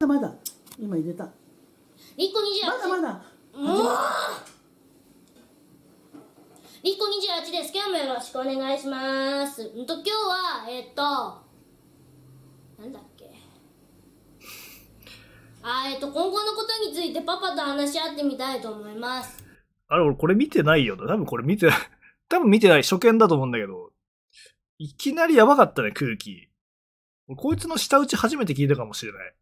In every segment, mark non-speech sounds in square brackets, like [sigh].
まだまだ今入れた一個二十八まだまだもう一個二十八です今日もよろしくお願いしますんと今日はえっ、となんだっけあえっ、と今後のことについてパパと話し合ってみたいと思いますあれ俺これ見てないよ多分これ見てない [laughs] 多分見てない初見だと思うんだけどいきなりやばかったね空気こいつの舌打ち初めて聞いたかもしれない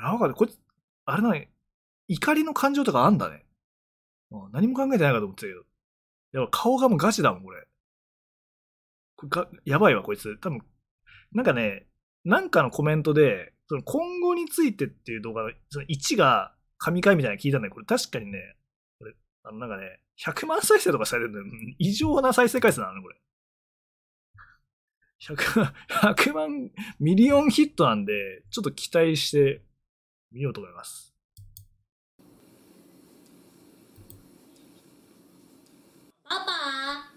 やばかね、こいつ、あれな、怒りの感情とかあんだね。う何も考えてないかと思ってたけど。やっぱ顔がもうガチだもん、これ。これがやばいわ、こいつ。多分、なんかね、なんかのコメントで、その今後についてっていう動画の、その1が神回みたいなの聞いたんだけど、これ確かにね、これ、あのなんかね、100万再生とかされてるんだよ。異常な再生回数なのね、これ。100, 100万、ミリオンヒットなんで、ちょっと期待して見ようと思います。パパ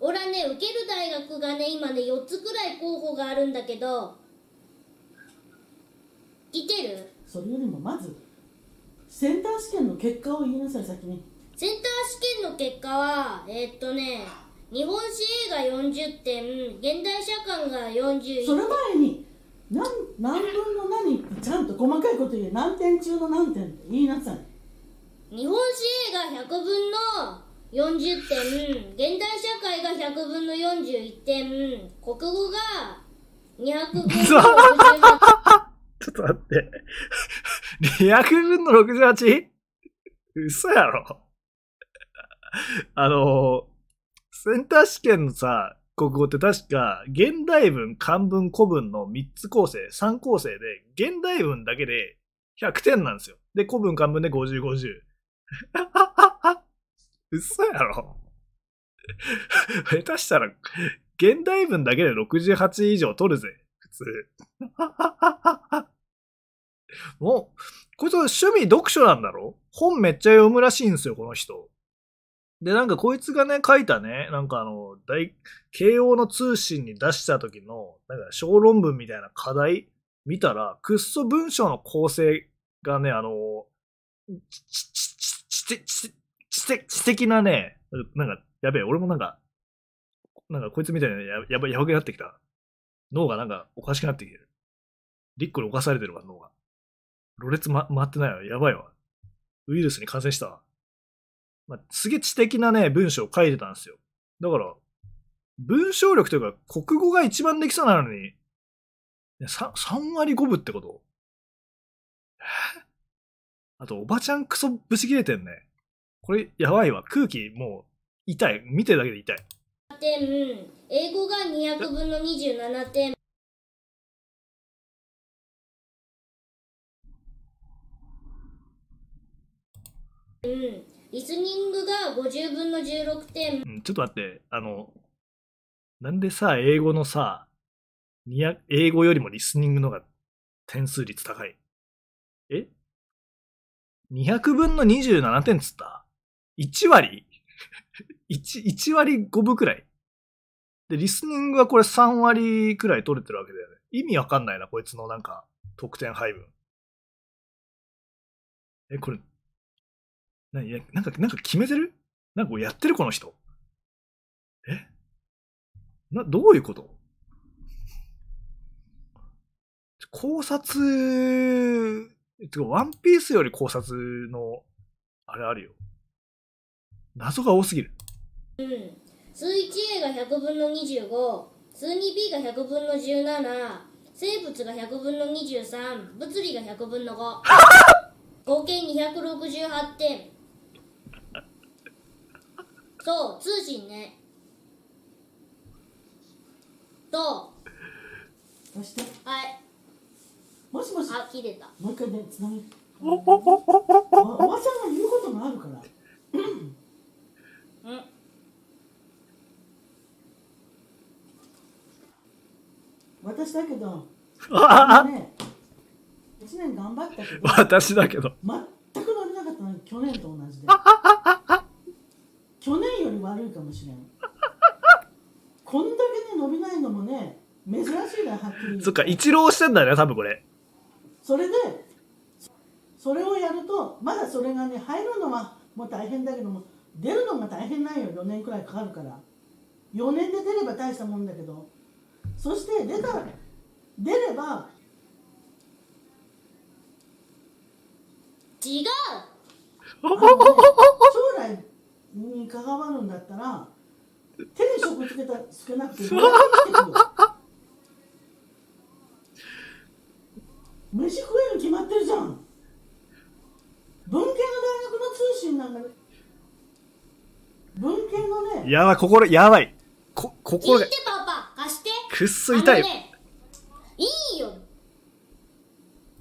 俺はね受ける大学がね今ね4つくらい候補があるんだけどいてるそれよりもまずセンター試験の結果を言いなさい先にセンター試験の結果はえー、っとね日本史映画40点現代社会が41点その前に何何分の何ちゃんと細かいこと言え何点中の何点って言いなさい日本史映画100分の40点現代社会が100分の41点国語が200分の68ちょっと待って200分の 68? 嘘やろあのセンター試験のさ国語って確か、現代文、漢文、古文の3つ構成、3構成で、現代文だけで100点なんですよ。で、古文、漢文で50、50。[laughs] 嘘やろ [laughs] 下手したら、現代文だけで68以上取るぜ。普通。[laughs] もう、こいつ趣味読書なんだろ本めっちゃ読むらしいんですよ、この人。で、なんかこいつがね、書いたね、なんかあの、大、慶応の通信に出した時の、なんか小論文みたいな課題見たら、くっそ文章の構成がね、あの、ち、ち、ち、ち、ち、知知的なね、なんか、やべえ、俺もなんか、なんかこいつみたいなや、やばい、やばくなってきた。脳がなんかおかしくなってきてる。リックに侵されてるわ、脳が。ろれつ、ま、回ってないわ。やばいわ。ウイルスに感染したわ。まあ、すげえ知的なね、文章を書いてたんですよ。だから、文章力というか、国語が一番できそうなのに、3, 3割5分ってことあと、おばちゃんクソぶし切れてんね。これ、やばいわ。空気、もう、痛い。見てるだけで痛い。点、英語が200分の27点。うんリスニングが50分の16点。うん、ちょっと待って、あの、なんでさ、英語のさ、英語よりもリスニングのが点数率高い。え ?200 分の27点つった ?1 割 1, ?1 割5分くらいで、リスニングはこれ3割くらい取れてるわけだよね。意味わかんないな、こいつのなんか、得点配分。え、これ、何なんか、なんか決めてるなんかやってるこの人。えな、どういうこと考察、てか、ワンピースより考察の、あれあるよ。謎が多すぎる。うん。数 1A が100分の25、数 2B が100分の17、生物が100分の23、物理が100分の5。[laughs] 合計268点。と通信ね。と、押して。はい。もしもし。あ、切れた。もう一回ね、つなぎ。おおおおおおばちゃんが言うこともあるから。うん。私だけど。あのね。一年頑張ったけど。私だけど。全く乗れなかったのに、去年と同じで。去年より悪いかもしれん [laughs] こんだけね伸びないのもね珍しいねはっきりそっか一浪してんだね多分これそれでそれをやるとまだそれがね入るのはもう大変だけども出るのが大変ないよ4年くらいかかるから4年で出れば大したもんだけどそして出た出れば違う [laughs] に関わるんだったら手で職つけたつけなくても [laughs] 飯食える決まってるじゃん文系の大学の通信なんだ文系のねやばい心やばいこ心がくっそ痛い、いいよ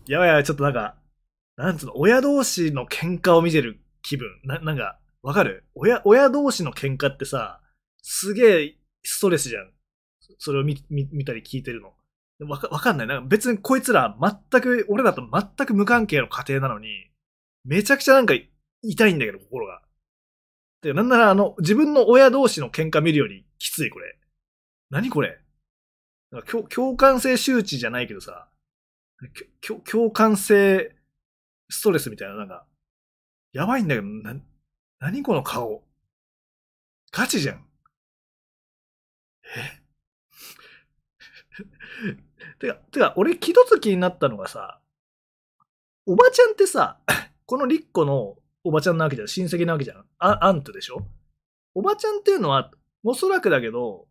やばいやばいちょっとなんかなんつうの親同士の喧嘩を見てる気分ななんかわかる親、親同士の喧嘩ってさ、すげえストレスじゃん。それを見、見見たり聞いてるの。わか、わかんない。なんか別にこいつら全く、俺らと全く無関係の家庭なのに、めちゃくちゃなんか痛いんだけど、心が。で、なんならあの、自分の親同士の喧嘩見るよりきつい、これ。何これなんか共共感性周知じゃないけどさ、共共感性ストレスみたいな、なんか、やばいんだけど、な、何この顔。ガチじゃん。え [laughs] てか、てか、俺一つ気になったのがさ、おばちゃんってさ、[coughs] このリッコのおばちゃんなわけじゃん。親戚なわけじゃん。あ、アントでしょおばちゃんっていうのは、おそらくだけど、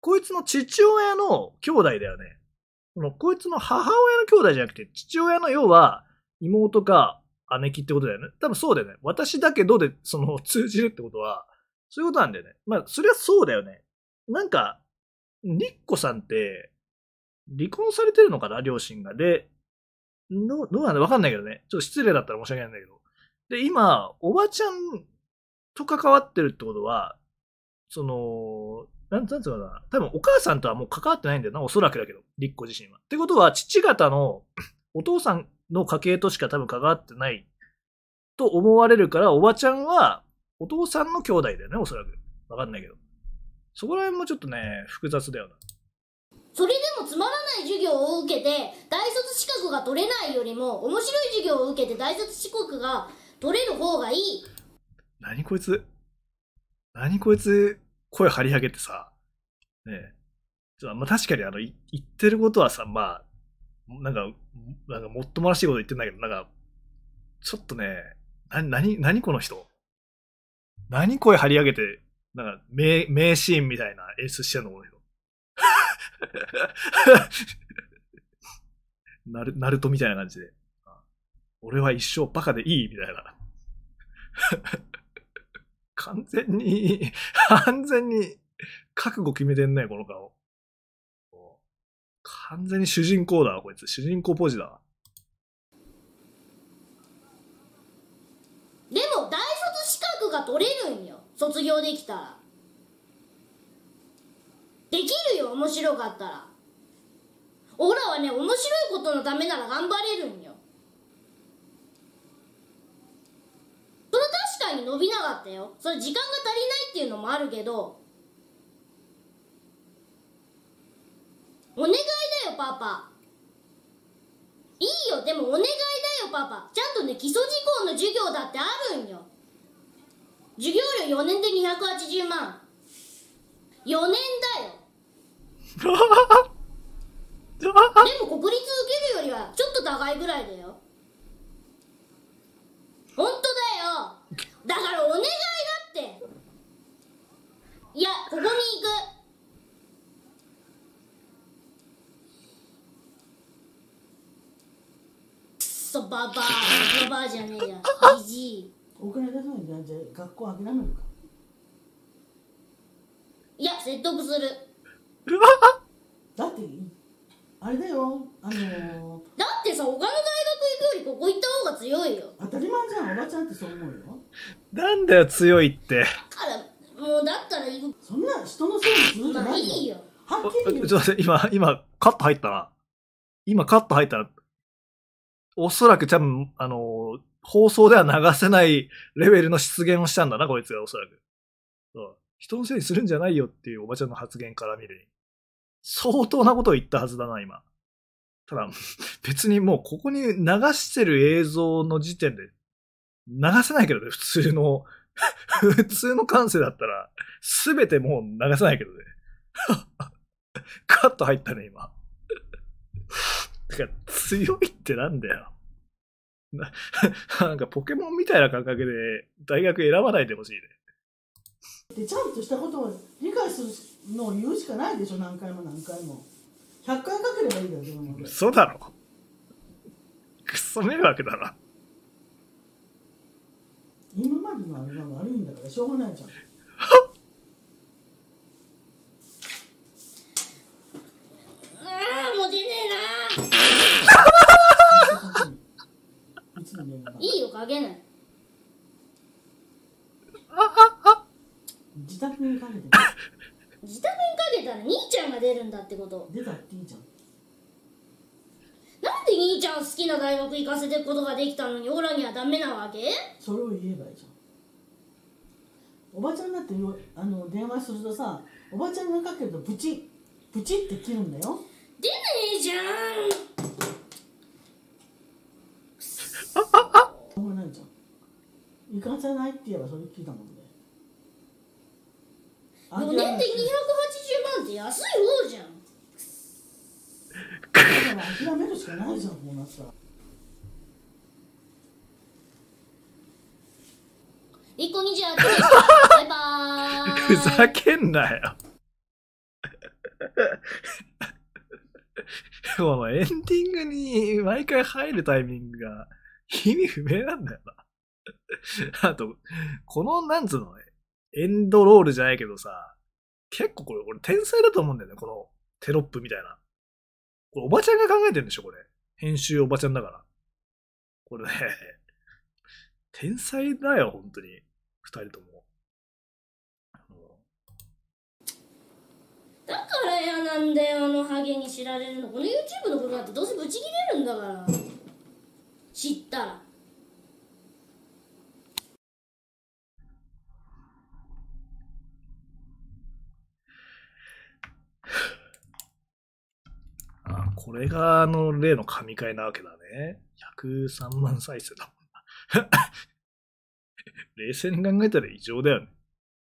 こいつの父親の兄弟だよね。このこいつの母親の兄弟じゃなくて、父親の要は、妹か姉貴ってことだよね。多分そうだよね。私だけどで、その、[laughs] 通じるってことは、そういうことなんだよね。まあ、そりゃそうだよね。なんか、リッコさんって、離婚されてるのかな両親が。で、どどうなんだわかんないけどね。ちょっと失礼だったら申し訳ないんだけど。で、今、おばちゃんと関わってるってことは、その、なんなんつうかな。多分お母さんとはもう関わってないんだよな。おそらくだけど。リッコ自身は。ってことは、父方のお父さんの家系としか多分関わってないと思われるから、おばちゃんはお父さんの兄弟だよね、おそらく。わかんないけど。そこら辺もちょっとね、複雑だよな。それでもつまらない授業を受けて、大卒資格が取れないよりも、面白い授業を受けて大卒資格が取れる方がいい。何こいつ何こいつ声張り上げてさ。ねえ。まあ、確かにあの、言ってることはさ、まあ、なんか、なんかもっともらしいこと言ってんだけど、なんか、ちょっとね、な、なに、なにこの人何声張り上げて、なんか、名、名シーンみたいな演出してんのこの人。な [laughs] る、ナルトみたいな感じで。俺は一生バカでいいみたいな。完全に、[laughs] 完全に、覚悟決めてんね、この顔。完全に主人公だわ、こいつ。主人公ポジだわ。でも、大卒資格が取れるんよ。卒業できたら。できるよ、面白かったら。オラはね、面白いことのためなら頑張れるんよ。それ確かに伸びなかったよ。それ時間が足りないっていうのもあるけど、お願いパパいいよでもお願いだよパパちゃんとね基礎事項の授業だってあるんよ授業料4年で280万4年だよ [laughs] でも国立受けるよりはちょっと高いぐらいだよ本当だよだからお願いだっていやここにソババアババアじゃねえやじじいお金出さないじゃんじゃ学校諦めるかいや説得するだってあれだよあのー、だってさ他の大学行くよりここ行った方が強いよ当たり前じゃんおばちゃんってそう思うよなんだよ強いってだからもうだったら行くそんな人のせいにするじゃないよ、まあ、いいよはっきり言うちょっと待って今今カット入ったな今カット入ったらおそらく多分、あの、放送では流せないレベルの出現をしたんだな、こいつがおそらく。そう。人のせいにするんじゃないよっていうおばちゃんの発言から見るに。相当なことを言ったはずだな、今。ただ、別にもうここに流してる映像の時点で、流せないけどね、普通の、普通の感性だったら、すべてもう流せないけどね。[laughs] カット入ったね、今。てか強いってなんだよ。な [laughs] なんかポケモンみたいな感覚で大学選ばないでほしいね。でちゃんとしたことを理解するのを言うしかないでしょ何回も何回も100回かければいいんだよ自嘘だろクソわけだな今までのあれが悪いんだからしょうがないじゃんってこと出たっていちゃんなんで兄ちゃん好きな大学行かせていくことができたのにオラにはダメなわけそれを言えばいいじゃんおばちゃんだってよあの電話するとさおばちゃんがかけるとプチプチって切るんだよ出ねえじゃんしょうがゃん行かせないって言えばそれ聞いたもんね4年で280万って安い方じゃん諦めるしかないじゃんこうなったら個二十八。バイバーイふざけんなよこの [laughs] エンディングに毎回入るタイミングが [laughs] 意味不明なんだよな [laughs] あと、この、なんつうのエンドロールじゃないけどさ、結構これ、俺天才だと思うんだよね、このテロップみたいな。これおばちゃんが考えてるんでしょ、これ。編集おばちゃんだから。これね [laughs] 天才だよ、本当に。二人とも。だから嫌なんだよ、あのハゲに知られるの。この YouTube のことだってどうせブチ切れるんだから。知ったら。これが、あの、例の神回なわけだね。103万再生だもんな。[laughs] 冷静に考えたら異常だよね。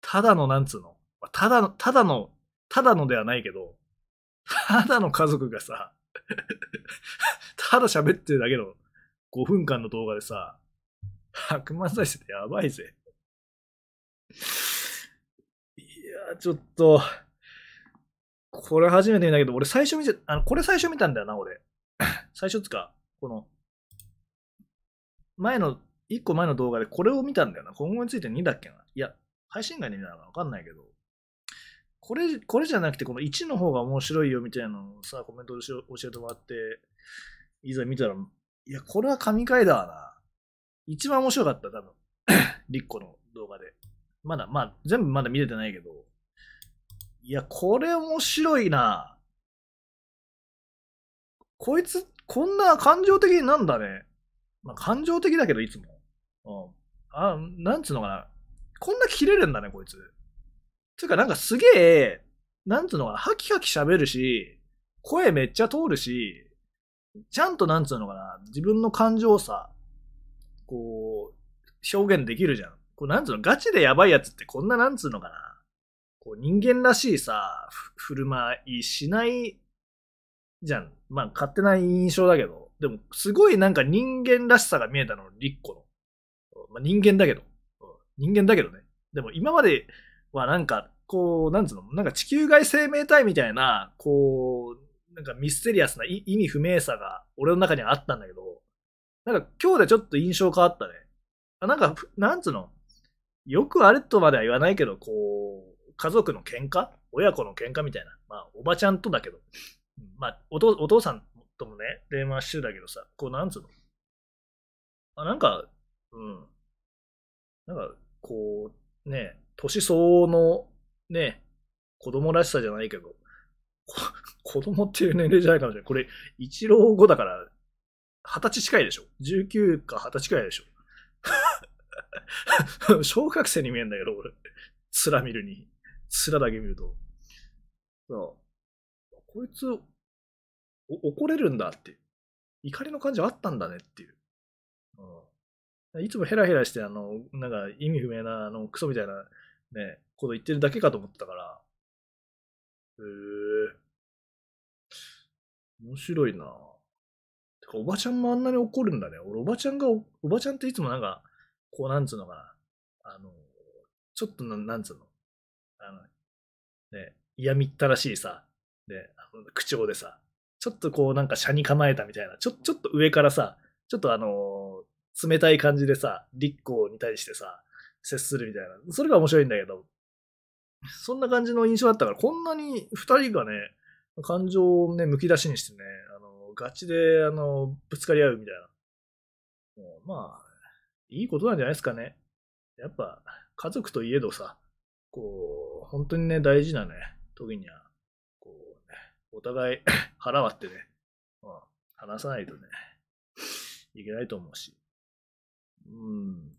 ただの、なんつうの。ただの、ただの、ただのではないけど、ただの家族がさ、[laughs] ただ喋ってるだけの5分間の動画でさ、100万再生ってやばいぜ。いや、ちょっと、これ初めて見たけど、俺最初見て、あの、これ最初見たんだよな、俺。[coughs] 最初っつか、この、前の、1個前の動画でこれを見たんだよな。今後について2だっけな。いや、配信外で見たのかわかんないけど、これ、これじゃなくてこの1の方が面白いよみたいなのをさ、コメントで教えてもらって、いざ見たら、いや、これは神回だわな。一番面白かった、多分。[coughs] リッコの動画で。まだ、まあ、全部まだ見れてないけど、いや、これ面白いな。こいつ、こんな感情的なんだね。まあ、感情的だけど、いつも。うん。あ、なんつうのかな。こんな切れるんだね、こいつ。つうか、なんかすげえ、なんつうのかな、ハキハキ喋るし、声めっちゃ通るし、ちゃんとなんつうのかな、自分の感情さ、こう、表現できるじゃん。こうなんつうの、ガチでやばいやつってこんななんつうのかな。こう人間らしいさ、振る舞いしないじゃん。まあ勝手な印象だけど。でもすごいなんか人間らしさが見えたの、リッコの。まあ人間だけど。人間だけどね。でも今まではなんか、こう、なんつうの、なんか地球外生命体みたいな、こう、なんかミステリアスな意味不明さが俺の中にはあったんだけど、なんか今日でちょっと印象変わったね。あなんか、なんつうの、よくあるとまでは言わないけど、こう、家族の喧嘩親子の喧嘩みたいな、まあ、おばちゃんとだけど、まあ、おお父さんともね、電話してたけどさ、こう、なんつうの、あなんか、うん、なんか、こう、ね、年相応の、ね、子供らしさじゃないけど、[laughs] 子供っていう年齢じゃないかもしれない。これ、一郎後だから、二十歳近いでしょ ?19 か二十歳くらいでしょ [laughs] 小学生に見えんだけど、俺。つらみるに。面だけ見ると、こいつ、怒れるんだって。怒りの感はあったんだねっていう。うん、いつもヘラヘラして、あの、なんか意味不明な、あの、クソみたいな、ね、こと言ってるだけかと思ってたから。へえ面白いなてか、おばちゃんもあんなに怒るんだね。俺、おばちゃんがお、おばちゃんっていつもなんか、こう、なんつうのかな。あの、ちょっとな、なんつうの。ね、嫌みったらしいさ、ね、口調でさ、ちょっとこうなんか車に構えたみたいな、ちょ、ちょっと上からさ、ちょっとあのー、冷たい感じでさ、立候に対してさ、接するみたいな。それが面白いんだけど、そんな感じの印象だったから、こんなに二人がね、感情をね、むき出しにしてね、あの、ガチで、あの、ぶつかり合うみたいな。もうまあ、いいことなんじゃないですかね。やっぱ、家族といえどさ、こう、本当にね、大事なね、時には、こう、ね、お互い [coughs] 腹割ってね、うん、話さないとね、いけないと思うし。うん。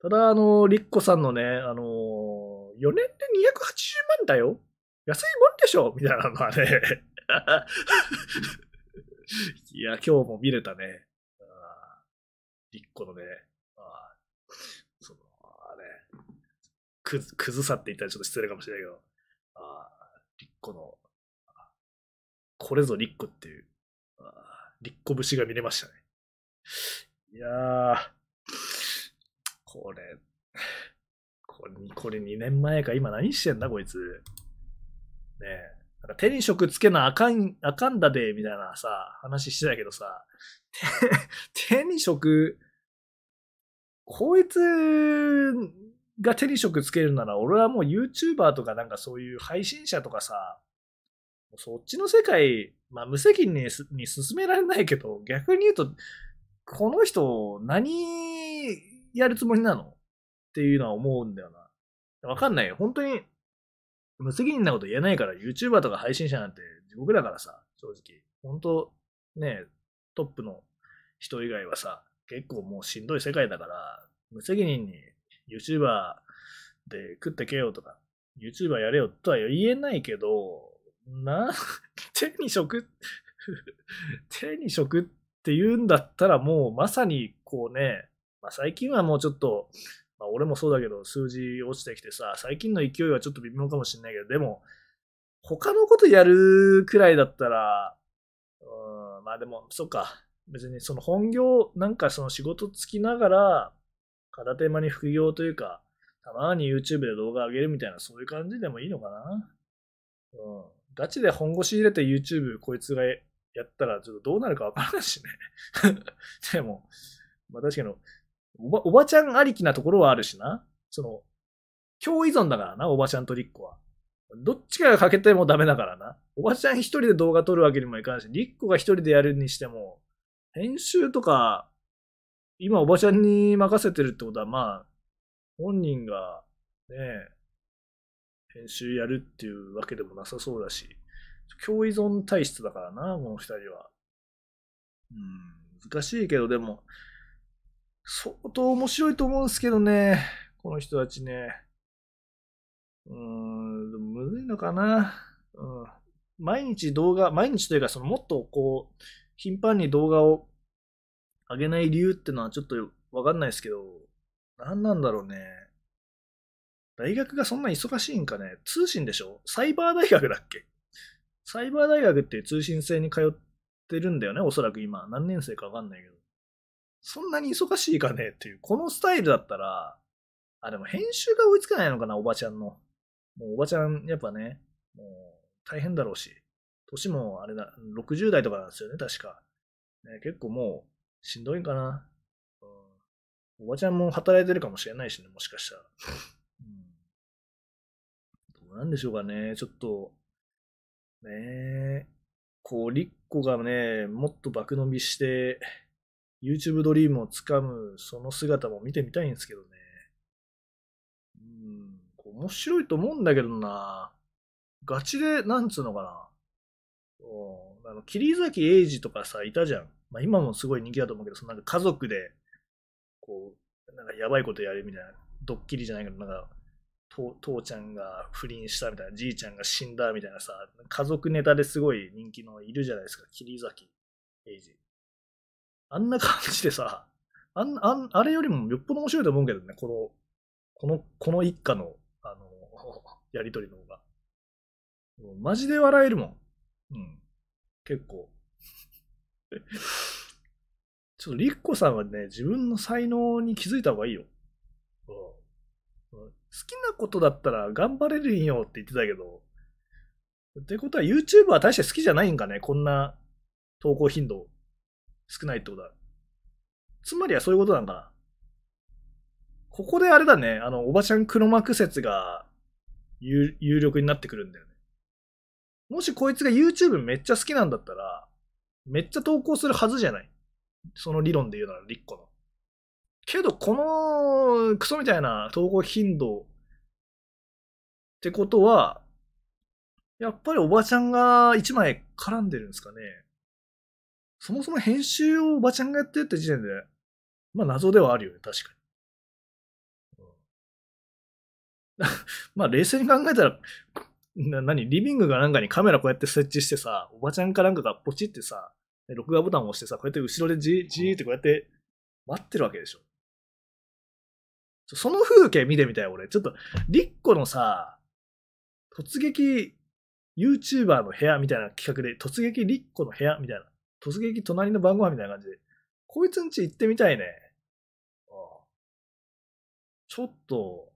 ただ、あの、リッコさんのね、あの4年で280万だよ安いもんでしょみたいなのはね [laughs] いや、今日も見れたね。リッコのね、くず、くずさって言ったらちょっと失礼かもしれないけど、ああ、リッコの、これぞリッコっていう、あリッコ節が見れましたね。いやあ、これ、これ、これ2年前か、今何してんだ、こいつ。ねえ。なんか手に職つけなあかん、あかんだで、みたいなさ、話してたけどさ、手、手に職、こいつ、が手に職つけるなら、俺はもう YouTuber とかなんかそういう配信者とかさ、そっちの世界、まあ無責任に進められないけど、逆に言うと、この人何やるつもりなのっていうのは思うんだよな。わかんないよ。本当に無責任なこと言えないから YouTuber とか配信者なんて地獄だからさ、正直。本当ね、トップの人以外はさ、結構もうしんどい世界だから、無責任に YouTuber で食ってけよとか、YouTuber やれよとは言えないけど、な、[laughs] 手に職、[laughs] 手に職って言うんだったらもうまさにこうね、まあ、最近はもうちょっと、まあ、俺もそうだけど数字落ちてきてさ、最近の勢いはちょっと微妙かもしれないけど、でも、他のことやるくらいだったら、うん、まあでも、そっか。別にその本業、なんかその仕事つきながら、片手間に副業というか、たまに YouTube で動画上げるみたいな、そういう感じでもいいのかな。うん。ガチで本腰入れて YouTube こいつがやったら、ちょっとどうなるかわからないしね。[laughs] でも、まあ確かに、おば、おばちゃんありきなところはあるしな。その、強依存だからな、おばちゃんとリッコは。どっちかが欠けてもダメだからな。おばちゃん一人で動画撮るわけにもいかんし、リッコが一人でやるにしても、編集とか、今おばちゃんに任せてるってことは、まあ、本人がね、編集やるっていうわけでもなさそうだし、共依存体質だからな、この二人は。うん、難しいけど、でも、相当面白いと思うんですけどね、この人たちね。うーん、でもむずいのかな。うん。毎日動画、毎日というか、そのもっとこう、頻繁に動画をあげない理由ってのはちょっとわかんないですけど、何なんだろうね。大学がそんな忙しいんかね通信でしょサイバー大学だっけサイバー大学って通信制に通ってるんだよねおそらく今。何年生かわかんないけど。そんなに忙しいかねっていう。このスタイルだったら、あ、でも編集が追いつかないのかなおばちゃんの。もうおばちゃん、やっぱね、もう大変だろうし。年もあれだ、60代とかなんですよね、確か。ね、結構もう、しんどいんかな。うん。おばちゃんも働いてるかもしれないしね、もしかしたら。[laughs] うん。どうなんでしょうかね。ちょっと、ねえ、こう、リッコがね、もっと爆伸びして、YouTube ドリームをつかむ、その姿も見てみたいんですけどね。うん、面白いと思うんだけどな。ガチで、なんつうのかな。うん、あの、桐崎英二とかさ、いたじゃん。まあ、今もすごい人気だと思うけど、そのなんか家族で、こう、なんかやばいことやるみたいな、ドッキリじゃないけど、なんか、父ちゃんが不倫したみたいな、じいちゃんが死んだみたいなさ、家族ネタですごい人気のいるじゃないですか、桐崎英治。あんな感じでさ、あんあんあれよりもよっぽど面白いと思うけどね、この、この、この一家の、あの、やりとりの方が。マジで笑えるもん。うん。結構。ちょっとリッコさんはね、自分の才能に気づいた方がいいよ。うん、好きなことだったら頑張れるんよって言ってたけど。ってことは YouTube は大して好きじゃないんかね、こんな投稿頻度少ないってことは。つまりはそういうことなんかな。ここであれだね、あの、おばちゃん黒幕説が有有力になってくるんだよね。もしこいつが YouTube めっちゃ好きなんだったら、めっちゃ投稿するはずじゃない。その理論で言うなら、リッコの。けど、このクソみたいな投稿頻度ってことは、やっぱりおばちゃんが一枚絡んでるんですかね。そもそも編集をおばちゃんがやってるって時点で、まあ謎ではあるよね、確かに。うん、[laughs] まあ冷静に考えたら、な、何リビングがなんかにカメラこうやって設置してさ、おばちゃんかなんかがポチってさ、録画ボタンを押してさ、こうやって後ろでじじーってこうやって待ってるわけでしょ。その風景見てみたい、俺。ちょっと、リッコのさ、突撃 YouTuber の部屋みたいな企画で、突撃リッコの部屋みたいな。突撃隣の晩ご飯みたいな感じで。こいつんち行ってみたいね。あちょっと、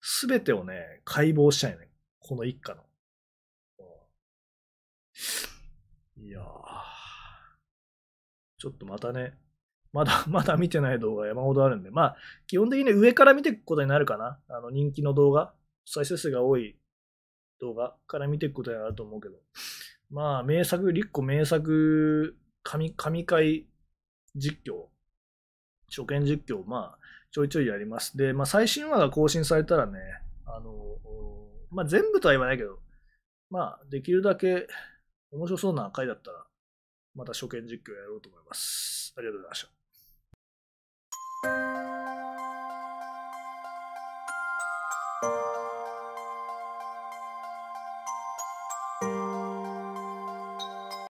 すべてをね、解剖したいね。この一家の。いやちょっとまたね、まだ、[laughs] まだ見てない動画山ほどあるんで、まあ、基本的に上から見ていくことになるかな。あの、人気の動画、再生数が多い動画から見ていくことになると思うけど。まあ、名作、立個名作、神、神回実況、初見実況、まあ、ちょいちょいやります。で、まあ、最新話が更新されたらね、あの、まあ、全部とは言わないけど、まあ、できるだけ面白そうな回だったら、また初見実況やろうと思います。ありがとうございました。thank you